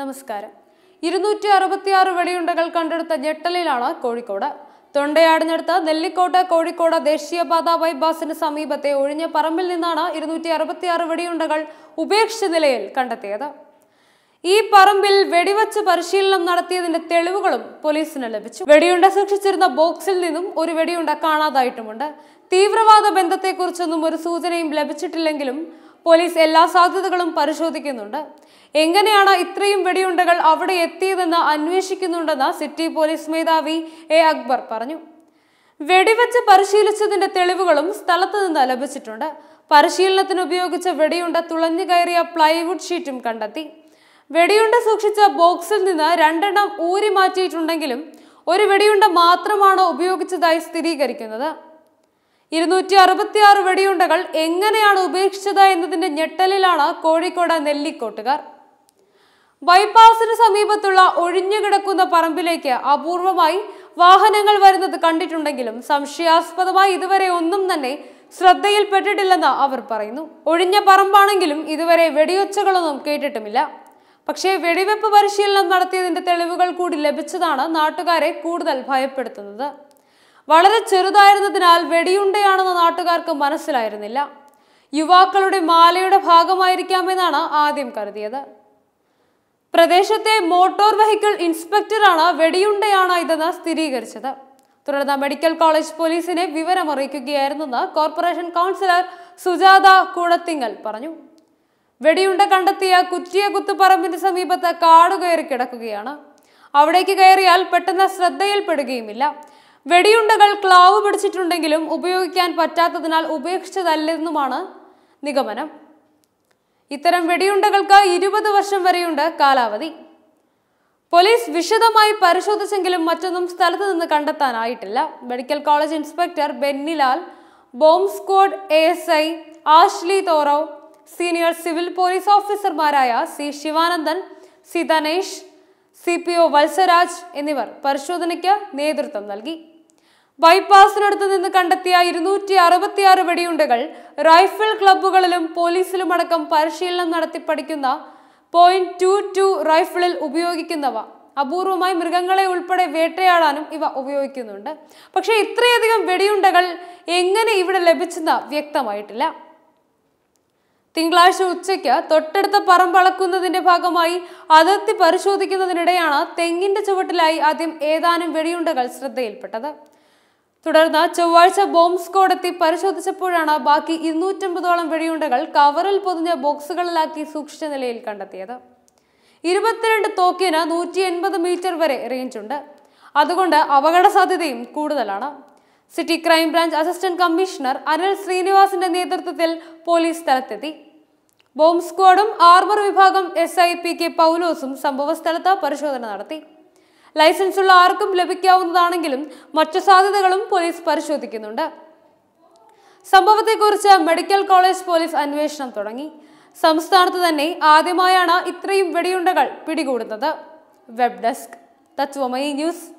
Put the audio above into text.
നമസ്കാരം ഇരുന്നൂറ്റി അറുപത്തിയാറ് വെടിയുണ്ടകൾ കണ്ടെടുത്ത ഞെട്ടലിലാണ് കോഴിക്കോട് തൊണ്ടയാടിനടുത്ത് നെല്ലിക്കോട്ട് കോഴിക്കോട് ദേശീയപാത ബൈപ്പാസിന് സമീപത്തെ ഒഴിഞ്ഞ പറമ്പിൽ നിന്നാണ് ഇരുന്നൂറ്റി അറുപത്തിയാറ് വെടിയുണ്ടകൾ ഉപേക്ഷിച്ച നിലയിൽ കണ്ടെത്തിയത് ഈ പറമ്പിൽ വെടിവെച്ച് പരിശീലനം നടത്തിയതിന്റെ തെളിവുകളും പോലീസിന് ലഭിച്ചു വെടിയുണ്ട സൂക്ഷിച്ചിരുന്ന ബോക്സിൽ നിന്നും ഒരു വെടിയുണ്ട കാണാതായിട്ടുമുണ്ട് തീവ്രവാദ ബന്ധത്തെക്കുറിച്ചൊന്നും ഒരു സൂചനയും ലഭിച്ചിട്ടില്ലെങ്കിലും പോലീസ് എല്ലാ സാധ്യതകളും പരിശോധിക്കുന്നുണ്ട് എങ്ങനെയാണ് ഇത്രയും വെടിയുണ്ടകൾ അവിടെ എത്തിയതെന്ന് അന്വേഷിക്കുന്നുണ്ടെന്ന് സിറ്റി പോലീസ് മേധാവി എ അക്ബർ പറഞ്ഞു വെടിവെച്ച് പരിശീലിച്ചതിന്റെ തെളിവുകളും സ്ഥലത്ത് നിന്ന് ലഭിച്ചിട്ടുണ്ട് പരിശീലനത്തിന് ഉപയോഗിച്ച വെടിയുണ്ട തുളഞ്ഞു കയറിയ പ്ലൈവുഡ് ഷീറ്റും കണ്ടെത്തി വെടിയുണ്ട സൂക്ഷിച്ച ബോക്സിൽ നിന്ന് രണ്ടെണ്ണം ഊരി മാറ്റിയിട്ടുണ്ടെങ്കിലും ഒരു വെടിയുണ്ട മാത്രമാണ് ഉപയോഗിച്ചതായി സ്ഥിരീകരിക്കുന്നത് ഇരുന്നൂറ്റി അറുപത്തിയാറ് വെടിയുണ്ടകൾ എങ്ങനെയാണ് ഉപേക്ഷിച്ചത് എന്നതിന്റെ ഞെട്ടലിലാണ് കോഴിക്കോട് നെല്ലിക്കോട്ടുകാർ ബൈപ്പാസിന് സമീപത്തുള്ള ഒഴിഞ്ഞുകിടക്കുന്ന പറമ്പിലേക്ക് അപൂർവമായി വാഹനങ്ങൾ വരുന്നത് കണ്ടിട്ടുണ്ടെങ്കിലും സംശയാസ്പദമായി ഇതുവരെ ഒന്നും തന്നെ ശ്രദ്ധയിൽപ്പെട്ടിട്ടില്ലെന്ന് അവർ പറയുന്നു ഒഴിഞ്ഞ പറമ്പാണെങ്കിലും ഇതുവരെ വെടിയൊച്ചകളൊന്നും കേട്ടിട്ടുമില്ല പക്ഷേ വെടിവെപ്പ് പരിശീലനം നടത്തിയതിന്റെ തെളിവുകൾ കൂടി ലഭിച്ചതാണ് നാട്ടുകാരെ കൂടുതൽ ഭയപ്പെടുത്തുന്നത് വളരെ ചെറുതായിരുന്നതിനാൽ വെടിയുണ്ടയാണെന്ന് നാട്ടുകാർക്ക് മനസ്സിലായിരുന്നില്ല യുവാക്കളുടെ മാലയുടെ ഭാഗമായിരിക്കാമെന്നാണ് ആദ്യം കരുതിയത് പ്രദേശത്തെ മോട്ടോർ വെഹിക്കിൾ ഇൻസ്പെക്ടറാണ് വെടിയുണ്ടയാണ് ഇതെന്ന് സ്ഥിരീകരിച്ചത് തുടർന്ന് മെഡിക്കൽ കോളേജ് പോലീസിനെ വിവരമറിയിക്കുകയായിരുന്നെന്ന് കോർപ്പറേഷൻ കൗൺസിലർ സുജാത കൂടത്തിങ്ങൽ പറഞ്ഞു വെടിയുണ്ട കണ്ടെത്തിയ കുറ്റിയ കുത്തുപറമ്പിന് സമീപത്ത് കാടുകയറി കയറി കിടക്കുകയാണ് അവിടേക്ക് കയറിയാൽ പെട്ടെന്ന് ശ്രദ്ധയിൽപ്പെടുകയുമില്ല വെടിയുണ്ടകൾ ക്ലാവ് പിടിച്ചിട്ടുണ്ടെങ്കിലും ഉപയോഗിക്കാൻ പറ്റാത്തതിനാൽ ഉപേക്ഷിച്ചതല്ലെന്നുമാണ് നിഗമനം ഇത്തരം വെടിയുണ്ടകൾക്ക് ഇരുപത് വർഷം വരെയുണ്ട് കാലാവധി പോലീസ് വിശദമായി പരിശോധിച്ചെങ്കിലും മറ്റൊന്നും സ്ഥലത്ത് നിന്ന് കണ്ടെത്താനായിട്ടില്ല medical college inspector Bennilal bomb squad A S I Ashley Thorav senior civil police ഓഫീസർമാരായ C Sivanandan C Dhanesh C P O Valsaraj എന്നിവർ പരിശോധനയ്ക്ക് നേതൃത്വം നൽകി ബൈപ്പാസിനടുത്ത് നിന്ന് കണ്ടെത്തിയ ഇരുന്നൂറ്റി അറുപത്തിയാറ് വെടിയുണ്ടകൾ റൈഫിൾ ക്ലബ്ബുകളിലും പോലീസിലുമടക്കം പരിശീലനം നടത്തി പഠിക്കുന്ന പോയിന്റ് ടു ടു റൈഫിളിൽ ഉപയോഗിക്കുന്നവ അപൂർവമായി മൃഗങ്ങളെ ഉൾപ്പെടെ വേട്ടയാടാനും ഇവ ഉപയോഗിക്കുന്നുണ്ട് പക്ഷേ ഇത്രയധികം വെടിയുണ്ടകൾ എങ്ങനെ ഇവിടെ ലഭിച്ചെന്ന് വ്യക്തമായിട്ടില്ല തിങ്കളാഴ്ച ഉച്ചയ്ക്ക് തൊട്ടടുത്ത പറമ്പളക്കുന്നതിന്റെ ഭാഗമായി അതിർത്തി പരിശോധിക്കുന്നതിനിടെയാണ് തെങ്ങിന്റെ ചുവട്ടിലായി ആദ്യം ഏതാനും വെടിയുണ്ടകൾ ശ്രദ്ധയിൽപ്പെട്ടത് തുടർന്ന് ചൊവ്വാഴ്ച ബോംബ് സ്ക്വാഡ് എത്തി പരിശോധിച്ചപ്പോഴാണ് ബാക്കി ഇരുന്നൂറ്റമ്പതോളം വെടിയുണ്ടകൾ കവറിൽ പൊതിഞ്ഞ ബോക്സുകളിലാക്കി സൂക്ഷിച്ച നിലയിൽ കണ്ടെത്തിയത് ഇരുപത്തിരണ്ട് തോക്കിന് നൂറ്റി എൺപത് മീറ്റർ വരെ റേഞ്ച് ഉണ്ട് അതുകൊണ്ട് അപകട സാധ്യതയും കൂടുതലാണ് city crime branch assistant commissioner Anil ശ്രീനിവാസിന്റെ നേതൃത്വത്തിൽ പോലീസ് സ്ഥലത്തെത്തി ബോംബ് സ്ക്വാഡും ആർമർ വിഭാഗം എസ് ഐ പി കെ പൗലോസും സംഭവസ്ഥലത്ത് പരിശോധന നടത്തി ലൈസൻസുള്ള ആർക്കും ലഭിക്കാവുന്നതാണെങ്കിലും മറ്റു സാധ്യതകളും പോലീസ് പരിശോധിക്കുന്നുണ്ട് സംഭവത്തെക്കുറിച്ച് മെഡിക്കൽ കോളേജ് പോലീസ് അന്വേഷണം തുടങ്ങി സംസ്ഥാനത്ത് തന്നെ ആദ്യമായാണ് ഇത്രയും വെടിയുണ്ടകൾ പിടികൂടുന്നത് വെബ് ഡെസ്ക് തത്വമയി ന്യൂസ്